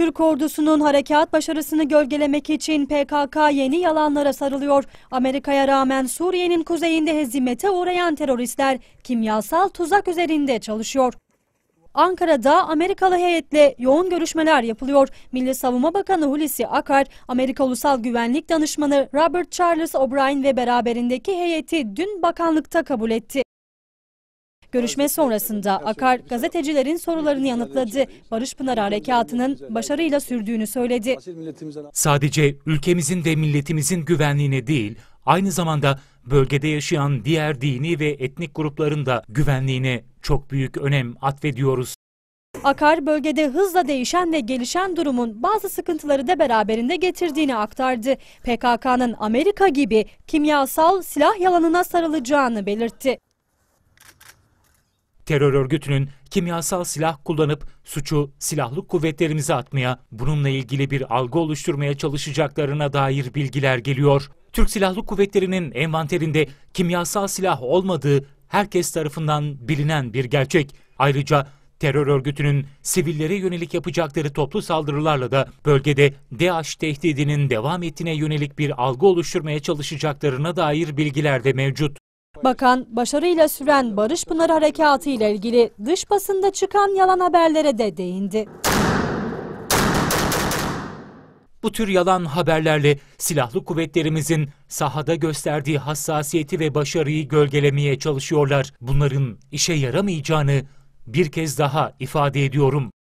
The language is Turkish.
Türk ordusunun harekat başarısını gölgelemek için PKK yeni yalanlara sarılıyor. Amerika'ya rağmen Suriye'nin kuzeyinde hezimete uğrayan teröristler kimyasal tuzak üzerinde çalışıyor. Ankara'da Amerikalı heyetle yoğun görüşmeler yapılıyor. Milli Savunma Bakanı Hulusi Akar, Amerika Ulusal Güvenlik Danışmanı Robert Charles O'Brien ve beraberindeki heyeti dün bakanlıkta kabul etti. Görüşme sonrasında Akar gazetecilerin sorularını yanıtladı. Barış Pınar Harekatı'nın başarıyla sürdüğünü söyledi. Sadece ülkemizin ve milletimizin güvenliğine değil, aynı zamanda bölgede yaşayan diğer dini ve etnik grupların da güvenliğine çok büyük önem atfediyoruz. Akar bölgede hızla değişen ve gelişen durumun bazı sıkıntıları da beraberinde getirdiğini aktardı. PKK'nın Amerika gibi kimyasal silah yalanına sarılacağını belirtti terör örgütünün kimyasal silah kullanıp suçu silahlı kuvvetlerimize atmaya, bununla ilgili bir algı oluşturmaya çalışacaklarına dair bilgiler geliyor. Türk Silahlı Kuvvetleri'nin envanterinde kimyasal silah olmadığı herkes tarafından bilinen bir gerçek. Ayrıca terör örgütünün sivillere yönelik yapacakları toplu saldırılarla da bölgede DAEŞ tehdidinin devam ettiğine yönelik bir algı oluşturmaya çalışacaklarına dair bilgiler de mevcut. Bakan başarıyla süren Barış Pınar Harekatı ile ilgili dış basında çıkan yalan haberlere de değindi. Bu tür yalan haberlerle silahlı kuvvetlerimizin sahada gösterdiği hassasiyeti ve başarıyı gölgelemeye çalışıyorlar. Bunların işe yaramayacağını bir kez daha ifade ediyorum.